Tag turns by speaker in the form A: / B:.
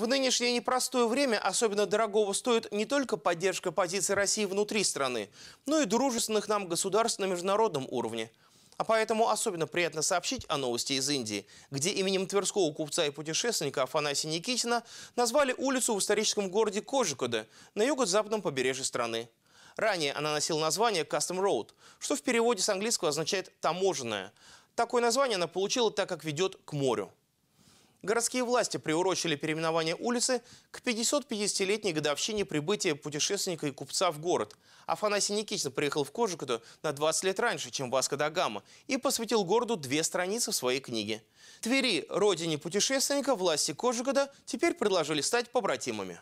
A: В нынешнее непростое время особенно дорогого стоит не только поддержка позиции России внутри страны, но и дружественных нам государств на международном уровне. А поэтому особенно приятно сообщить о новости из Индии, где именем тверского купца и путешественника Афанасия Никитина назвали улицу в историческом городе Кожикоде на юго-западном побережье страны. Ранее она носила название Custom Road, что в переводе с английского означает «таможенная». Такое название она получила, так как ведет к морю. Городские власти приурочили переименование улицы к 550-летней годовщине прибытия путешественника и купца в город. Афанасий Никитин приехал в Кожикуту на 20 лет раньше, чем Васко да Гама, и посвятил городу две страницы в своей книге. Твери, родине путешественника, власти Кожикода теперь предложили стать побратимами.